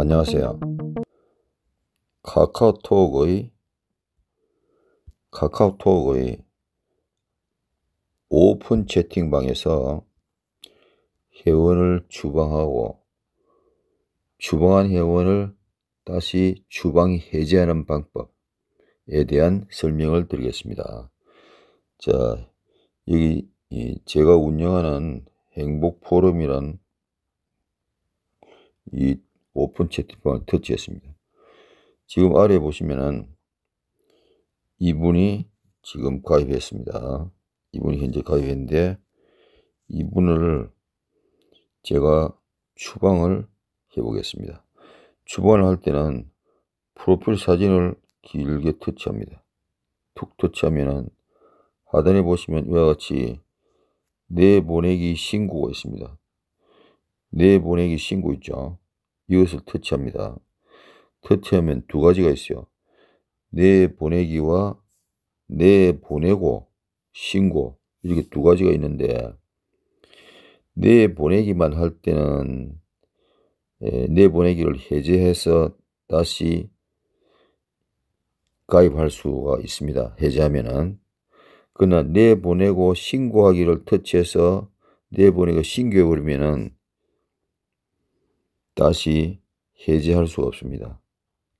안녕하세요. 카카오톡의 카카오톡의 오픈 채팅방에서 회원을 주방하고 주방한 회원을 다시 주방 해제하는 방법에 대한 설명을 드리겠습니다. 자, 여기 제가 운영하는 행복 포럼이란 이 오픈 채팅방을 터치했습니다. 지금 아래 보시면은 이분이 지금 가입했습니다. 이분이 현재 가입했는데 이분을 제가 추방을 해보겠습니다. 추방을 할 때는 프로필 사진을 길게 터치합니다. 툭 터치하면은 하단에 보시면 이와 같이 내보내기 네 신고가 있습니다. 내보내기 네 신고 있죠. 이것을 터치합니다. 터치하면 두 가지가 있어요. 내보내기와 내보내고 신고 이렇게 두 가지가 있는데 내보내기만 할 때는 내보내기를 해제해서 다시 가입할 수가 있습니다. 해제하면은 그러나 내보내고 신고하기를 터치해서 내보내고 신고해버리면은 다시 해제할 수 없습니다.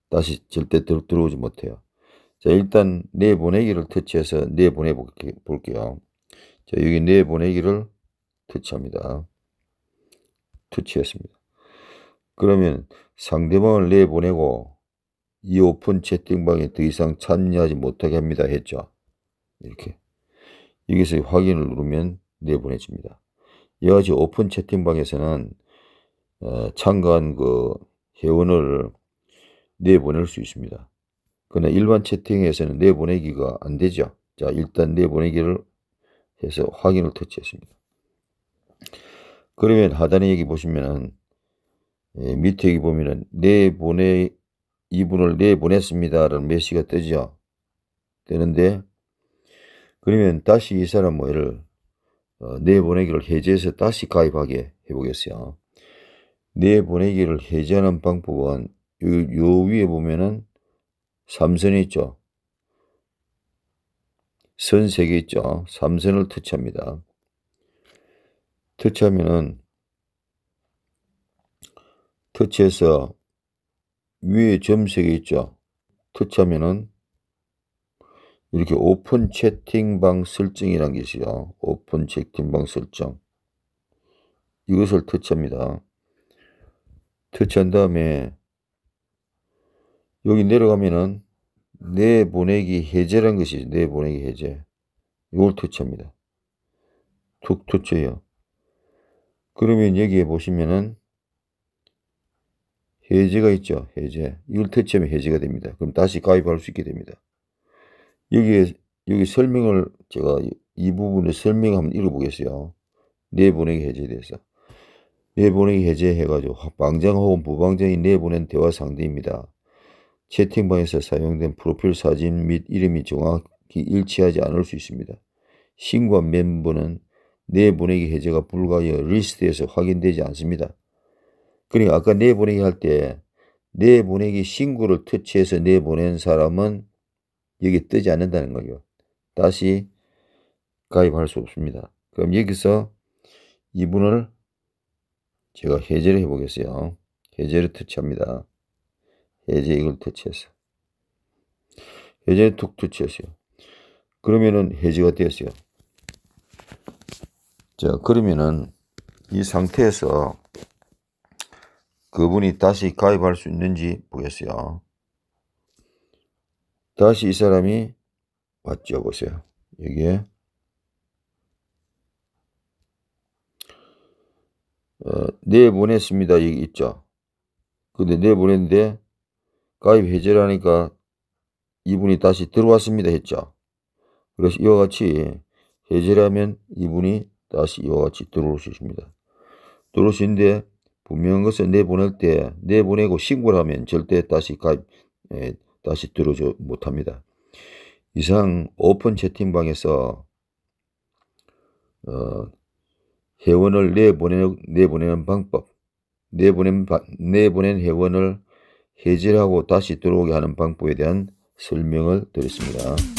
다시 절대 들어오지 못해요. 자, 일단 내보내기를 터치해서 내보내 볼게요. 자, 여기 내보내기를 터치합니다. 터치했습니다. 그러면 상대방을 내보내고 이 오픈 채팅방에 더 이상 참여하지 못하게 합니다 했죠. 이렇게. 여기서 확인을 누르면 내보내집니다. 여하지 오픈 채팅방에서는 어, 참가한 그 회원을 내보낼 수 있습니다. 그러나 일반 채팅에서는 내보내기가 안 되죠. 자, 일단 내보내기를 해서 확인을 터치했습니다. 그러면 하단에 여기 보시면은 예, 밑에 여기 보면은 내보내 이분을 내보냈습니다라는 메시가 뜨죠. 뜨는데 그러면 다시 이 사람 뭐를 어, 내보내기를 해제해서 다시 가입하게 해보겠어요. 내보내기를 해제하는 방법은 요, 위에 보면은 3선이 있죠. 선 3개 있죠. 3선을 터치합니다. 터치하면은 터치해서 위에 점 3개 있죠. 터치하면은 이렇게 오픈 채팅방 설정이라는 게 있어요. 오픈 채팅방 설정. 이것을 터치합니다. 터치한 다음에 여기 내려가면은 내보내기 해제란 것이 내보내기 해제 이걸 터치합니다. 툭 터치해요. 그러면 여기에 보시면은 해제가 있죠. 해제. 이걸 터치하면 해제가 됩니다. 그럼 다시 가입할 수 있게 됩니다. 여기에 여기 설명을 제가 이 부분에 설명을 한번 읽어보겠어요. 내보내기 해제에 대해서. 내보내기 해제해가지고 방장하고 무방장이 내보낸 대화 상대입니다. 채팅방에서 사용된 프로필 사진 및 이름이 정확히 일치하지 않을 수 있습니다. 신고 한 멤버는 내보내기 해제가 불가하여 리스트에서 확인되지 않습니다. 그러니까 아까 내보내기 할 때 내보내기 신고를 터치해서 내보낸 사람은 여기 뜨지 않는다는 거죠. 다시 가입할 수 없습니다. 그럼 여기서 이분을 제가 해제를 해보겠어요. 해제를 터치합니다. 해제 이걸 터치해서. 해제를 툭 터치했어요. 그러면은 해제가 되었어요. 자, 그러면은 이 상태에서 그분이 다시 가입할 수 있는지 보겠어요. 다시 이 사람이 왔죠. 보세요. 여기에 어, 내보냈습니다. 여기 있죠. 근데 내보냈는데 가입 해제를하니까 이분이 다시 들어왔습니다. 했죠. 그래서 이와 같이 해제를하면 이분이 다시 이와 같이 들어올 수 있습니다. 들어올 수 있는데 분명한 것을 내보낼 때 내보내고 신고를 하면 절대 다시 가입 에, 예, 다시 들어오지 못합니다. 이상 오픈 채팅방에서 어, 회원을 내보내, 는 내보내는 방법, 내보낸, 내보낸 회원을 해지하고 다시 들어오게 하는 방법에 대한 설명을 드렸습니다.